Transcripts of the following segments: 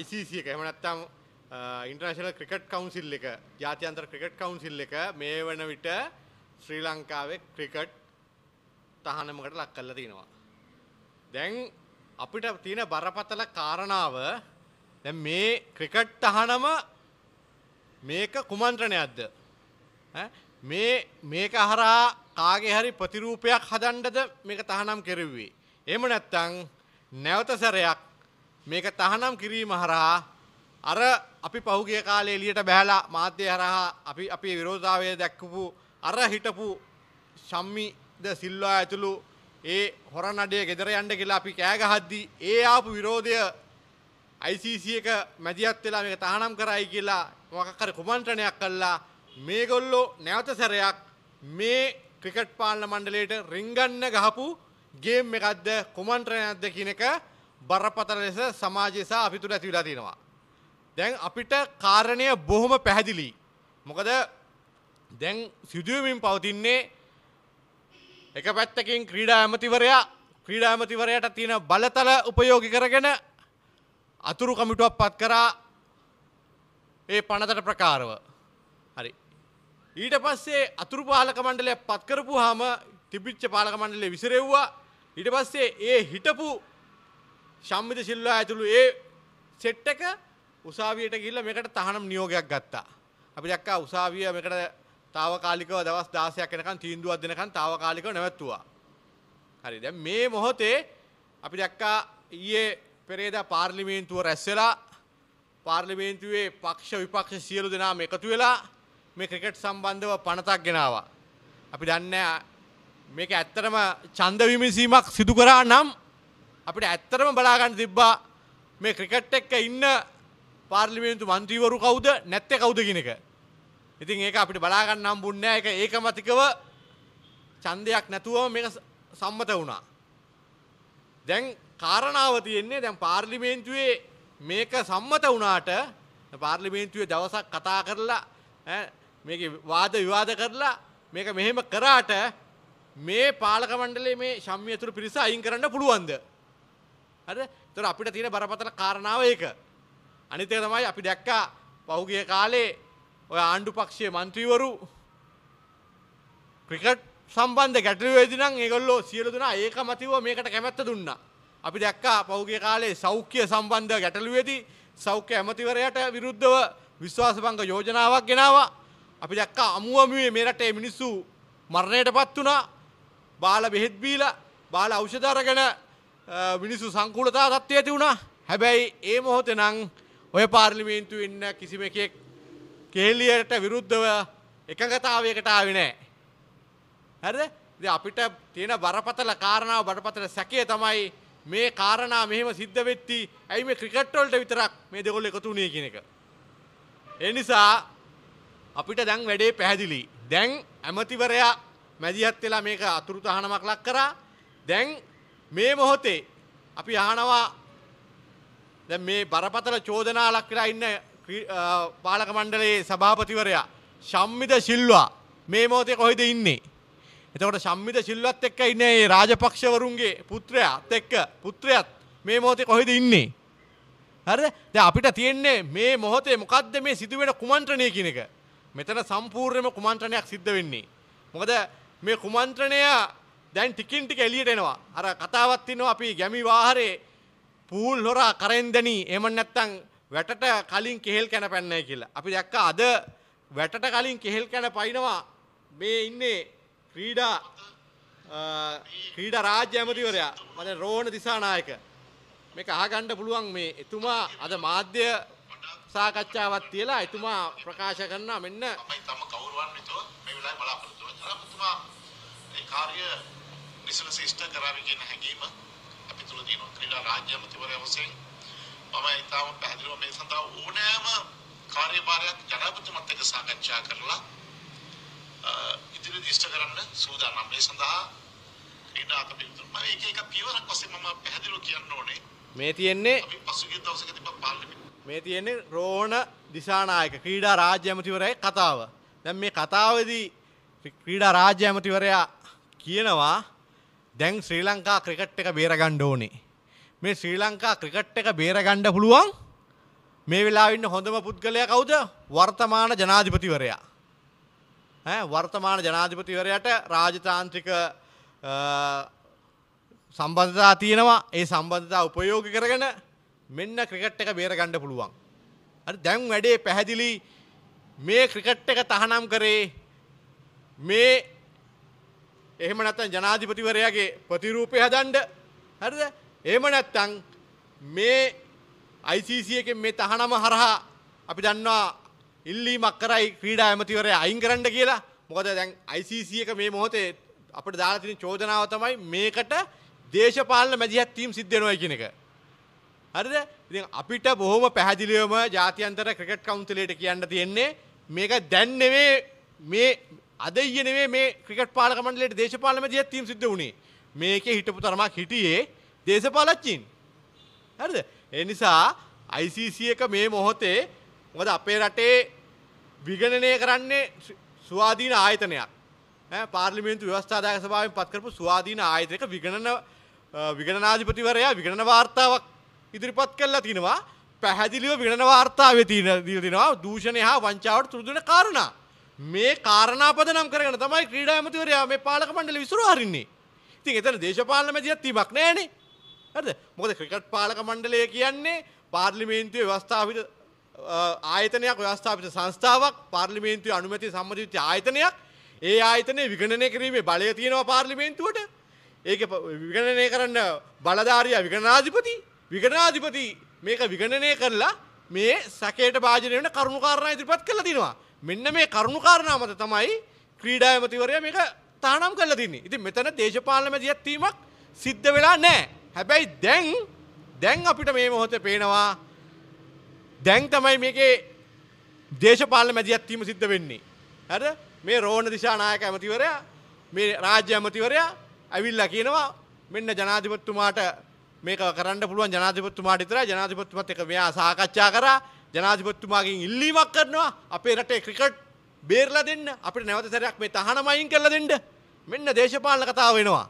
ICC එක එහෙම නැත්නම් ඉන්ටර්නැෂනල් ක්‍රිකට් කවුන්සිල් එක ජාත්‍යන්තර ක්‍රිකට් කවුන්සිල් එක මේ වන විට ශ්‍රී ලංකාවේ ක්‍රිකට් තහනමකට ලක් කරලා තිනවා. දැන් අපිට තියෙන බරපතල කාරණාව දැන් මේ ක්‍රිකට් තහනම මේක කුමන්ත්‍රණයක්ද? මේ මේක හරහා කාගේ හරි ප්‍රතිරූපයක් හදන්නද මේක තහනම් කෙරුවේ. එහෙම නැත්නම් නැවත සැරයක් මේක තහනම් කිරීම හරහා අර අපි පහුගිය කාලේ එළියට බැහැලා මාධ්‍ය හරහා අපි අපේ විරෝධතාවය දැක්කපු අර හිටපු ශම්මිද සිල්වා ඇතුළු ඒ හොර නඩේ ගෙදර යන්න කියලා අපි කෑ ගහද්දී ඒ ආපු විරෝධය ICC එක මැදිහත් වෙලා මේක තහනම් කරයි කියලා මොකක් හරි කුමන්ත්‍රණයක් කළා මේගොල්ලෝ නැවත සැරයක් මේ ක්‍රිකට් පාලන මණ්ඩලයට රිංගන්න ගහපු ගේම් එකක්ද කුමන්ත්‍රණයක්ද කියන එක බරපතල ලෙස සමාජය සහ අපි තුළ ඇති වෙලා තියෙනවා. දැන් අපිට කාරණය බොහොම පැහැදිලි. මොකද දැන් සිදුවමින් පවතින්නේ එක පැත්තකින් ක්‍රීඩා ඇමතිවරයා ක්‍රීඩා ඇමතිවරයට තියෙන බලතල උපයෝගි කරගෙන අතුරු කමිටුවක් පත් කරා ඒ පනතට ප්‍රකාරව. හරි. ඊට පස්සේ අතුරු පාලක මණ්ඩලය පත් කරපුවාම තිබිච්ච පාලක මණ්ඩලය විසිරෙව්වා. ඊට පස්සේ ඒ හිටපු ශම්මිත සිල්වා ඇතුළු ඒ සෙට් එක උසාවියට ගිහිල්ලා මේකට තහනම් නියෝගයක් ගත්තා. අපි දැක්කා උසාවිය මේකට తాවකාලිකව දවස් 16ක් වෙනකන් තීන්දුවක් දෙනකන් తాවකාලිකව නැවැත්තුවා. හරි දැන් මේ මොහොතේ අපි දැක්කා ඊයේ පෙරේදා පාර්ලිමේන්තුව රැස් වෙලා පාර්ලිමේන්තුවේ පක්ෂ විපක්ෂ සියලු දෙනාම එකතු වෙලා මේ ක්‍රිකට් සම්බන්ධව පනතක් ගෙනාවා. අපි දන්නේ මේක ඇත්තටම ඡන්ද විමසීමක් සිදු කරා නම් අපිට ඇත්තරම බලාගන්න තිබ්බා මේ ක්‍රිකට් එක්ක ඉන්න පාර්ලිමේන්තු මන්ත්‍රීවරු කවුද නැත්තේ කවුද කියන එක. ඉතින් ඒක අපිට බලාගන්න හම්බුන්නේ නැහැ. ඒක ඒකමතිකව ඡන්දයක් නැතුවම මේක සම්මත වුණා. දැන් කාරණාව තියෙන්නේ දැන් පාර්ලිමේන්තුවේ මේක සම්මත වුණාට පාර්ලිමේන්තුවේ දවසක් කතා කරලා මේක වාද විවාද කරලා මේක මෙහෙම කරාට මේ පාලක මණ්ඩලයේ මේ ශම්්‍ය ඇතුළු පිරිස අයින් කරන්න පුළුවන්ද හරි එතකොට අපිට තියෙන බරපතල කාරණාව ඒක අනිත් එක තමයි අපි දැක්කා පහුගිය කාලේ ඔය ආණ්ඩු පක්ෂයේ മന്ത്രിවරු ක්‍රිකට් සම්බන්ධ ගැටලුවේදී නම් ඒගොල්ලෝ සියලු දෙනා ඒකමතිව මේකට කැමැත්ත දුන්නා අපි දැක්කා පහුගිය කාලේ සෞඛ්‍ය සම්බන්ධ ගැටලුවේදී සෞඛ්‍ය ඇමතිවරයට විරුද්ධව විශ්වාසභංග යෝජනාවක් ගෙනවා අපි දැක්කා අමුවමුවේ මේ රටේ මිනිස්සු මරණයට පත් වුණා බාල බෙහෙත් බීලා බාල ඖෂධ අරගෙන මිනිස්සු සංකූලතා තත්ත්වය ඇති වුණා හැබැයි ඒ මොහොතෙනං ඔය පාර්ලිමේන්තු ඉන්න කිසිම එකෙක් කෙල්ලියට විරුද්ධව එකඟතාවයකට ආවිනෑ. හැද අපිට තියෙන බරපතල කාරණාව බටපතල සැකය තමයි මේ කාරණා මෙහෙම සිද්ධ වෙත්ති ඇයි මේ ක්‍රිකට්ටොල්ට විතරක් මේ දෙකොල්ල එකතුනේ කියන එක. එනිසා අපිට දැන් වැඩේ පැහැදිලි. දැන් ඇමතිවරයා මැදිහත් වෙලා මේක අතුරු තහනමක් ලක් කරා. දැන් මේ මොහොතේ අපි අහනවා දැන් මේ බරපතල චෝදනා ලක් කරලා ඉන්න පාලක මණ්ඩලයේ සභාපතිවරයා ශම්මිත සිල්වා මේ මොහොතේ කොහෙද ඉන්නේ? එතකොට ශම්මිත සිල්වත් එක්ක ඉන්නේ මේ රාජපක්ෂවරුන්ගේ පුත්‍රයාත් එක්ක පුත්‍රයාත් මේ මොහොතේ කොහෙද ඉන්නේ? හරිද? දැන් අපිට තියෙන්නේ මේ මොහොතේ මොකද්ද මේ සිදුවෙන කුමන්ත්‍රණය කියන එක. මෙතන සම්පූර්ණයෙන්ම කුමන්ත්‍රණයක් සිද්ධ වෙන්නේ. මොකද මේ කුමන්ත්‍රණය දැන් ටිකින් ටික එළියට එනවා. අර කතාවක් තියෙනවා අපි ගැමි වාහරේ පූල් හොරා කරෙන් දෙනි. එහෙම නැත්නම් වැටට කලින් කෙහෙල් කන පැන්නයි කියලා. අපි දැක්ක අද වැටට කලින් කෙහෙල් කන පයින්නවා මේ ඉන්නේ ක්‍රීඩා ක්‍රීඩා රාජ්‍ය ඇමතිවරයා මම රෝහණ දිසානායක. මේක අහගන්න පුළුවන් මේ එතුමා අද මාධ්‍ය සාකච්ඡාවක් තියලා එතුමා ප්‍රකාශ කරනවා මෙන්න මම තම කවුරුවන් විතොත් මේ වෙලාවේ බලාපොරොත්තු වෙනවා එතුමා ඒ කාර්ය නිසලස ඉෂ්ට කරාවි කියන හැඟීම අපි තුල තියෙනවා. ක්‍රීඩා රාජ්‍ය අමාත්‍යවරයා වශයෙන් මම ඊටම පැහැදිලිව මේ සඳහා ඕනෑම කාර්යභාරයක් ජනාධිපතිමත් එක්ක සාකච්ඡා කරලා ඉදිරියට ඉෂ්ට කරන්න සූදානම්. මේ සඳහා ක්‍රීඩා අමාත්‍යවරයා මම එක එක පියවරක් වශයෙන් මම පැහැදිලිව කියන්න ඕනේ. මේ තියෙන්නේ අපි පසුගිය දවසකදී පාර්ලිමේන්තුවේ මේ තියෙන්නේ රෝණ දිසානායක ක්‍රීඩා රාජ්‍ය ඇමතිවරයේ කතාව. දැන් මේ කතාවේදී ක්‍රීඩා රාජ්‍ය ඇමතිවරයා කියනවා දැන් ශ්‍රී ලංකා ක්‍රිකට් එක බේරගණ්ඩ ඕනේ. මේ ශ්‍රී ලංකා ක්‍රිකට් එක බේරගණ්ඩ පුළුවන් මේ වෙලාවින්න හොඳම පුද්ගලය කවුද වර්තමාන ජනාධිපතිවරයා. වර්තමාන ජනාධිපතිවරයට රාජතාන්ත්‍රික සම්බන්ධතා තියෙනවා ඒ සම්බන්ධතා උපයෝග කරගෙන මෙන්න ක්‍රිකට් එක බේරගණ්ඩ පුළුවන්. දැන් වැඩේ පැහැදිලි මේ ක්‍රිකට් එක තහනම් කරේ මේ එහෙම නැත්තම් ජනාධිපතිවරයාගේ ප්‍රතිරූපය හදන්න හරිද? එහෙම නැත්තම් මේ ICC එකෙන් මේ තහනම හරහා අපි දන්නවා ඉල්ලීමක් කරයි ක්‍රීඩා ඇමතිවරයා අයින් කරන්න කියලා. මොකද දැන් ICC එක මේ මොහොතේ අපිට දාලා තියෙන චෝදනාව තමයි මේකට දේශපාලන මැදිහත් වීම සිද්ධ වෙනවා කියන එක. හරිද? ඉතින් අපිට බොහොම පැහැදිලිවම ජාත්‍යන්තර ක්‍රිකට් කවුන්සිලයට කියන්න තියෙන්නේ මේක දැන් නෙමේ මේ අද ඊයනවේ මේ ක්‍රිකට පාලකමන්ලට දේශපාලම දිය තීම් සිද්ධ වුණේ මේක හිටපු තරමක් හිටියේ දේශපාලච්චින්. හරිද එනිසා ICC එක මේ මොහොතේ මොකද අපේ රටේ විගණනය කරන්නේ ස්වාධීන ආයතනයක් පාර්ලිමේන්තු ව්‍යවස්ථාදායක සභාවෙන් පත්කරපු ස්වාධීන ආයතනයක විගණන විගණනාධිපතිවරයා විගණන වාර්තාවක් ඉදිරිපත් කළා තිනවා පැහැදිලිව විගණන වාර්තාවේ තියෙන දීලා තිනවා දූෂණය හා වංචාවට තුරුදුන කාරණා මේ කාරණාපද නම් කරන තමයි ක්‍රීඩා ඇමතිවරයා මේ පාලක මණ්ඩල විසුරු හරින්නේ ඉතින් එතන දේශපාලන මැදිහත් වීමක් නෑනේ හරිද මොකද ක්‍රිකට් පාලක මණ්ඩලය කියන්නේ පාර්ලිමේන්තුවේ ව්‍යවස්ථාපිත ආයතනයක් ව්‍යවස්ථාපිත සංස්ථාවක් පාර්ලිමේන්තුවේ අනුමැති සම්මතිච්ච ආයතනයක් ඒ ආයතනය විගණනය කිරීමේ බලය තියෙනවා පාර්ලිමේන්තුවට ඒක විගණනය කරන්න බලධාරිය විගණනාධිපති විගණනාධිපති මේක විගණනය කරලා මේ සැකයට භාජනය වෙන කරුණුකාරණා ඉදිරිපත් කළා දිනවා. මෙන්න මේ කරුණුකාරණා මත තමයි ක්‍රීඩා ඇමතිවරයා මේක තහනම් කළා තින්නේ. ඉතින් මෙතන දේශපාලන මැදිහත් වීමක් සිද්ධ වෙලා නැහැ. හැබැයි දැන් දැන් අපිට මේ මොහොතේ පේනවා දැන් තමයි මේකේ දේශපාලන මැදිහත් වීම සිද්ධ වෙන්නේ. හරිද? මේ රෝණ දිසානායක ඇමතිවරයා මේ රාජ්‍ය ඇමතිවරයා ඇවිල්ලා කියනවා මෙන්න ජනාධිපතිතුමාට මේක කරන්න පුළුවන් ජනාධිපත්තුමාට ඉතර ජනාධිපත්තුමත් එක මෙයා සාකච්ඡා කරා ජනාධිපත්තුමාගෙන් ඉල්ලීමක් කරනවා අපේ රටේ ක්‍රිකට් බේරලා දෙන්න අපිට නැවත සැරයක් මේ තහනමයින් කරලා දෙන්න මෙන්න දේශපාලන කතාව වෙනවා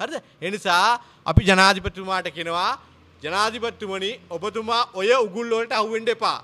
හරිද එනිසා අපි ජනාධිපතිතුමාට කෙනවා ජනාධිපත්තුමනි ඔබතුමා ඔය උගුල් වලට අහුවෙන්න එපා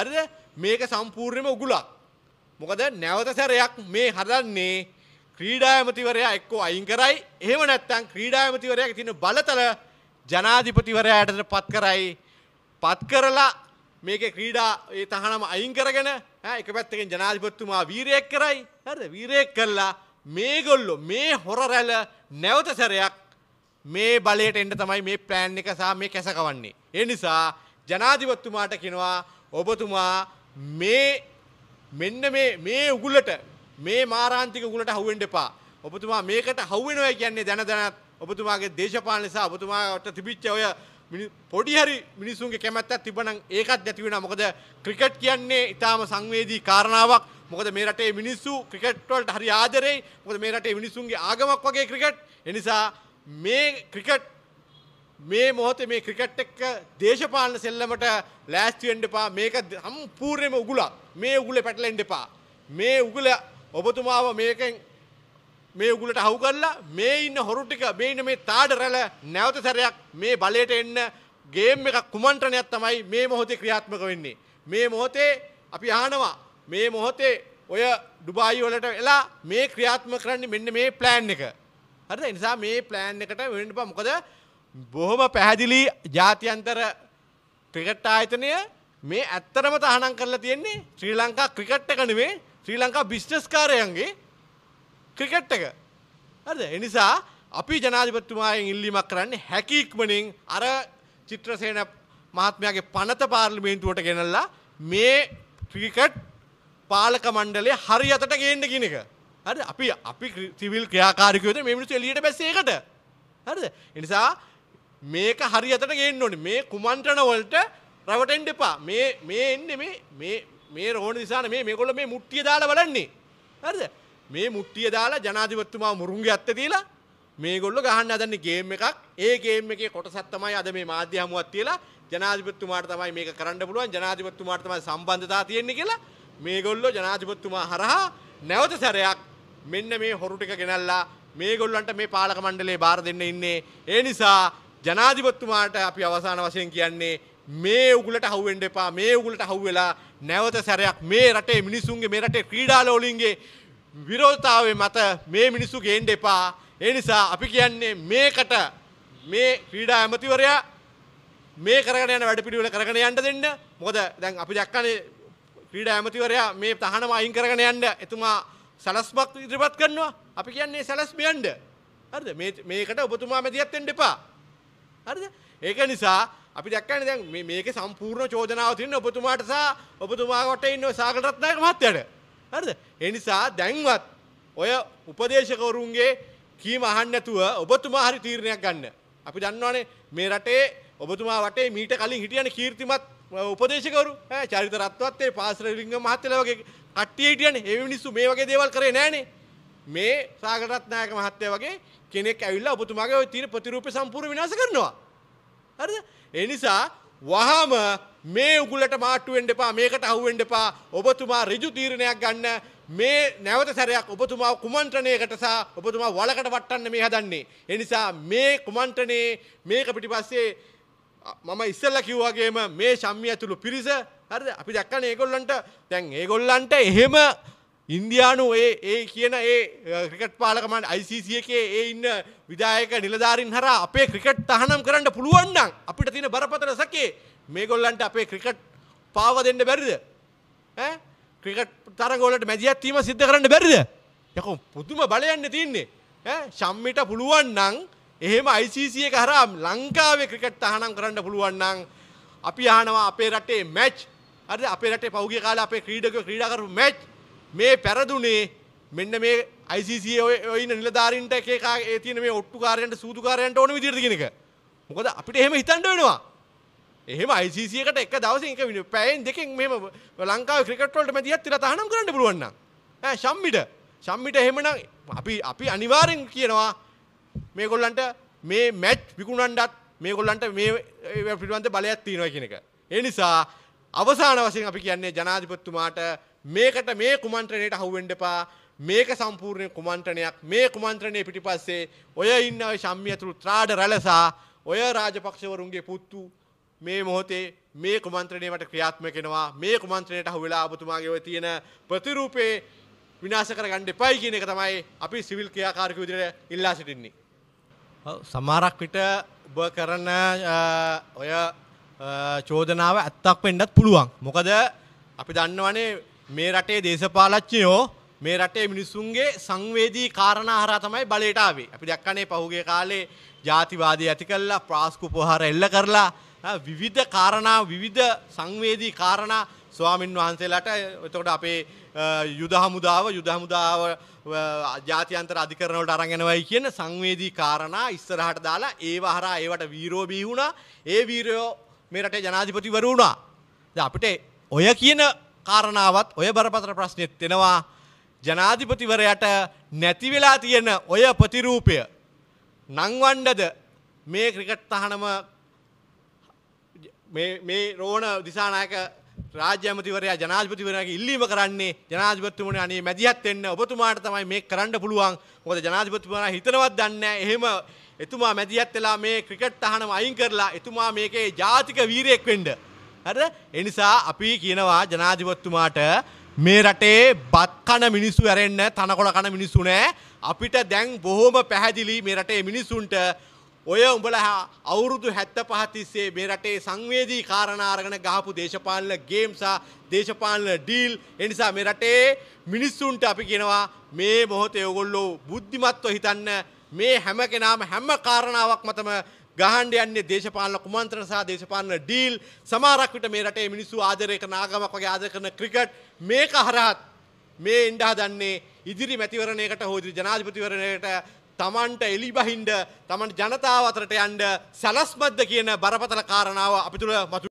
හරිද මේක සම්පූර්ණයෙන්ම උගුලක් මොකද නැවත සැරයක් මේ හදන්නේ ක්‍රීඩා ඇමතිවරයා එක්කෝ අයින් කරයි එහෙම නැත්නම් ක්‍රීඩා ඇමතිවරයාගේ තියෙන බලතල ජනාධිපතිවරයාට පත් කරයි පත් කරලා මේක ක්‍රීඩා ඒ තහනම අයින් කරගෙන එක පැත්තකින් ජනාධිපතිතුමා වීරයෙක් කරයි හරිද වීරයෙක් කළා මේගොල්ලෝ මේ හොර රැළ නැවත සැරයක් මේ බලයට එන්න තමයි මේ ප්ලෑන් එක සහ මේ කැසකවන්නේ ඒ නිසා ජනාධිපතිතුමාට කියනවා ඔබතුමා මේ මෙන්න මේ මේ උගුලට මේ මාරාන්තික ගුණට හුවෙන්ඩ එපා ඔබතුමා මේකට හවුවෙනොය කියන්නේ දැන දැනත් ඔබතුමාගේ දේශපාල නිසා ඔබතුමාට තිබිච්ච ඔය පොඩිහරි මිනිසුන්ගේ කැමැත්තත් තිබනම් ඒකත් ඇතිවෙන මොකද ක්‍රිකට් කියන්නේ ඉතාම සංවේදී කාරණාවක් මොකද මේ රටේ මිනිස්සු ක්‍රිකට්වලට හරි ආදරෙයි මොකද මේ රටේ මිනිසුන්ගේ ආගමක් වගේ ක්‍රිකට් එනිසා මේ ක්‍රිකට් මේ මොහොතේ මේ ක්‍රිකට් එක්ක දේශපාලන සෙල්ලමට ලෑස්ති වෙන්න එපා මේක සම්පූර්ණයෙන්ම උගුලක් මේ උගුලේ පැටලෙන්න එපා මේ උගුල ඔබතුමාව මේකෙන් මේ උගුලට හවු කරලා මේ ඉන්න හොරු ටික මේන මේ තාඩ රැළ නැවත සැරයක් මේ බලයට එන්න ගේම් එකක් කුමන්ත්‍රණයක් තමයි මේ මොහොතේ ක්‍රියාත්මක වෙන්නේ. මේ මොහොතේ අපි අහනවා මේ මොහොතේ ඔය ඩුබායි වලට එලා මේ ක්‍රියාත්මක කරන්නේ මෙන්න මේ ප්ලෑන් එක. හරිද? ඒ නිසා මේ ප්ලෑන් එකට වෙන්න බා මොකද බොහොම පැහැදිලි ජාත්‍යන්තර ක්‍රිකට් ආයතනය මේ ඇත්තරම තහනම් කරලා තියෙන්නේ ශ්‍රී ලංකා ක්‍රිකට් එක නෙමෙයි ශ්‍රී ලංකා බිස්්ටස්කාරයන්ගේ ක්‍රිකට් එක හද එනිසා අපි ජනාධිපත්තුමායෙන් ඉල්ලිමක් කරන්නේ හැකික්මනින් අර චිත්‍රසේන මහත්මයාගේ පනත පාර්ලිමේන්තුවට ගෙනල්ලා මේ ක්‍රිකට් පාලක මණ්ඩලේ හරි අතට ගේන්න කියන එක. හරි අපි අපි සිවිල් ක්‍රියාකාරිකයෝද මේ මිනිස්සු එළියට බැස්සේ ඒකට. හරිද? ඒ නිසා මේක හරි අතට ගේන්න ඕනේ. මේ කුමන්ත්‍රණ වලට රවටෙන්න එපා. මේ මේ එන්නේ මේ මේ මේ රෝණ දිසාන මේ මේගොල්ල මේ මුට්ටිය දාලා බලන්නේ. හරිද? මේ මුට්ටිය දාලා ජනාධිපතිතුමා මුරුංගේ අත්තේ තියලා මේගොල්ල ගහන්න හදන්නේ ගේම් එකක්. ඒ ගේම් එකේ කොටසක් තමයි අද මේ මාධ්‍ය හමුවක් තියලා ජනාධිපතිතුමාට තමයි මේක කරන්න පුළුවන්. ජනාධිපතිතුමාට තමයි සම්බන්ධතාව තියෙන්නේ කියලා මේගොල්ල ජනාධිපතිතුමා හරහා නැවත සැරයක් මෙන්න මේ හොරු ටික ගෙනල්ලා මේගොල්ලන්ට මේ පාලක මණ්ඩලේ බාර දෙන්න ඉන්නේ. ඒ නිසා ජනාධිපතිතුමාට අපි අවසාන වශයෙන් කියන්නේ මේ උගලට හුවෙන්ඩ එපා මේ උගලට හුවෙලා නැවත සැරයක් මේ රටේ මිනිසුන්ගේ මේ රටේ ක්‍රීඩාලෝලින්ගේ විරෝධතාවය මත මේ මිනිස්සු ගේන්ඩ එපා ඒ නිසා අපි කියන්නේ මේකට මේ ක්‍රීඩා ඇමතිවරයා මේ කරගෙන යන වැඩපිළිවෙල කරගෙන යන්න දෙන්න මොකද දැන් අපි දැක්කනේ ක්‍රීඩා ඇමතිවරයා මේ තහනම අයින් කරගෙන යන්න එතුමා සැලස්මක් ඉදිරිපත් කරනවා අපි කියන්නේ සැලස්ම යන්න හරිද මේකට ඔබතුමා මැදිහත් වෙන්න එපා හරිද ඒක නිසා අපි දැක්කනේ දැන් මේ මේකේ සම්පූර්ණ චෝදනාව තියෙන ඔබතුමාට සහ ඔබතුමා කොට ඉන්න සාගරත් නායක මහත්තයාට. හරිද? ඒ නිසා දැන්වත් ඔය උපදේශකවරුන්ගේ කීම අහන්න නැතුව ඔබතුමා හරි තීරණයක් ගන්න. අපි දන්නවනේ මේ රටේ ඔබතුමා වටේ මීට කලින් හිටියන කීර්තිමත් උපදේශකවරු ඈ චරිත රත්නත්ේ පාසල ලිංග මහත්තයලා වගේ කට්ටිය හිටියනේ. ඒ මිනිස්සු මේ වගේ දේවල් කරේ නැහනේ. මේ සාගරත් නායක මහත්තයා වගේ කෙනෙක් ඇවිල්ලා ඔබතුමාගේ ওই තියෙන ප්‍රතිරූපය සම්පූර්ණ විනාශ කරනවා. හරිද? ඒ නිසා වහම මේ උගුලට මාට්ටු වෙන්න එපා මේකට අහු වෙන්න එපා ඔබතුමා ඍජු තීරණයක් ගන්න මේ නැවත සැරයක් ඔබතුමා කුමන්ත්‍රණයකට සහ ඔබතුමා වලකට වටන්න මේ හදන්නේ ඒ නිසා මේ කුමන්ත්‍රණේ මේක පිටිපස්සේ මම ඉස්සෙල්ලා කිව්වාගේම මේ ශම්මිය ඇතුළු පිරිස හරිද අපි දැක්කනේ ඒගොල්ලන්ට දැන් ඒගොල්ලන්ට එහෙම ඉන්දයානු ඒ ඒ කියන ඒ ක්‍රිකට් පාලකමන් ICC එකේ ඒ ඉන්න විදායක නිලධාරින් හර අපේ ක්‍රිකට් තහනම් කරන්න පුළුවන්නම් අපිට තියෙන බරපතර සකේ මේ ගොල්ලන්ට අපේ ක්‍රිකට් පාව දෙන්න බැරිද ක්‍රිකට් තරගොලට මැදිියත්වීම සිද්ධ කරන්න බැරිද යකු පුතුම බලයන්න තියන්නේ ශම්මිට පුළුවන් නං එහෙම ICC එක හරම් ලංකාවේ ක්‍රිකට් තහනම් කරන්න පුළුවන්නං අපි යහනවා අපේ රටේ මැච් අද අපේ රටේ පෞග කාල අපේ ක්‍රීඩක ක්‍රීඩාකරු මැච් මේ පැරදුනේ මෙන්න මේ ICC ඔය ඉන්න නිලධාරීන්ට එක එක ඒ තියෙන මේ ඔට්ටුකාරයන්ට සූදුකාරයන්ට ඕන විදිහට කියන එක. මොකද අපිට එහෙම හිතන්න වෙනවා. එහෙම ICC එකට එක දවසින් එක පැයෙන් දෙකෙන් මෙහෙම ලංකාවේ ක්‍රිකට් වලට මැදිහත් වෙලා තහනම් කරන්න පුළුවන් නම්. ඈ ෂම්මිට ෂම්මිට එහෙමනම් අපි අපි අනිවාර්යෙන් කියනවා මේගොල්ලන්ට මේ මැච් විකුණන්නත් මේගොල්ලන්ට මේ පිළිබඳ බලයක් තියෙනවා කියන එක. ඒ නිසා අවසාන වශයෙන් අපි කියන්නේ ජනාධිපතිතුමාට මේකට මේ කුමන්ත්‍රණයට අහුවෙන්න එපා මේක සම්පූර්ණ කුමන්ත්‍රණයක් මේ කුමන්ත්‍රණය පිටිපස්සේ ඔය ඉන්න ඔය ශම්මියතුළු ත්‍රාඩ රැළසා ඔය රාජපක්ෂවරුන්ගේ පුත්තු මේ මොහොතේ මේ කුමන්ත්‍රණයට ක්‍රියාත්මක වෙනවා මේ කුමන්ත්‍රණයට අහු වෙලා ඔබතුමාගේ ඔය තියෙන ප්‍රතිරූපේ විනාශ කරගන්න එපයි කියන එක තමයි අපි සිවිල් ක්‍රියාකාරක විදිහට ඉල්ලා සිටින්නේ. සමහරක් විට ඔබ කරන ඔය චෝදනාව ඇත්තක් වෙන්නත් පුළුවන්. මොකද අපි දන්නවනේ මේ රටේ දේශපාලච්චයෝ මේ රටේ මිනිස්සුන්ගේ සංවේදී කාරණා හරහා තමයි බලයට ආවේ. අපි දැක්කනේ පහුගිය කාලේ ජාතිවාදී ඇති කළා, ප්‍රාස්කු ප්‍රහාර එල්ල කරලා විවිධ කාරණා විවිධ සංවේදී කාරණා ස්වාමින් වහන්සේලාට එතකොට අපේ යුද හමුදාව යුද හමුදාව ජාත්‍යන්තර අධිකරණ වලට අරන් යනවයි කියන සංවේදී කාරණා ඉස්සරහට දාලා ඒව හරහා ඒවට වීරෝබී වුණා. ඒ වීරයෝ මේ රටේ ජනාධිපතිවරු වුණා. දැන් අපිට ඔය කියන කාරණාවත් ඔය බරපතර ප්‍රශ්නෙත් වෙනවා ජනාධිපතිවරයට නැති වෙලා තියෙන ඔය ප්‍රතිරූපය නංවණ්ඩද මේ ක්‍රිකට් තහනම මේ රෝණ දිසානායක රාජ්‍ය ඇමතිවරයා ජනාධිපතිවරයාගේ ඉල්ලීම කරන්නේ ජනාධිපතිතුමනි අනේ මැදිහත් වෙන්න ඔබතුමාට තමයි මේක කරන්න පුළුවන්. මොකද ජනාධිපතිතුමා හිතනවත් දන්නේ එහෙම එතුමා මැදිහත් වෙලා මේ ක්‍රිකට් තහනම අයින් කරලා එතුමා මේකේ ජාතික වීරයෙක් වෙන්න හර එනිසා අපි කියනවා ජනාධිපත්තුමාට මේ රටේ බත්කන මිනිස්සු ඇරෙන්න තනකොළ කන මිනිස්සු නෑ අපිට දැන් බොහෝම පැහැදිලි මේ රටේ මිනිසුන්ට ඔය උඹල අවුරුදු හැත්ත පහතිස්සේ මේ රටේ සංවේදී කාරණාරගෙන ගහපු දේශපාලන ගේම්සා දේශපාලන ඩීල් එනිසා මේ රටේ මිනිස්සුන්ට අපි කියෙනවා මේ මොහොත යොගොල්ලෝ බුද්ධිමත්ව හිතන්න මේ හැම කෙනාම හැම කාරණාවක් මතම ගහන්ඩ යන්නේ දේශපාලන කුමන්ත්‍ර සහ දේශපාලන ඩීල් සමහරක් විට මේ රටේ මිනිස්සු ආදරය කරන ආගමක් වගේ ආදර කරන ක්‍රිකට් මේක හරහත් මේ එන්ඩා දන්නේ ඉදිරි මැතිවරණයකට හෝ ඉදිරි ජනාධිපතිවරණයට තමන්ට එලිබහින්ඩ තමන් ජනතාව අතරට යන්ඩ සැලස්මද්ද කියන බරපතල කාරණාව අපි තුළ මතු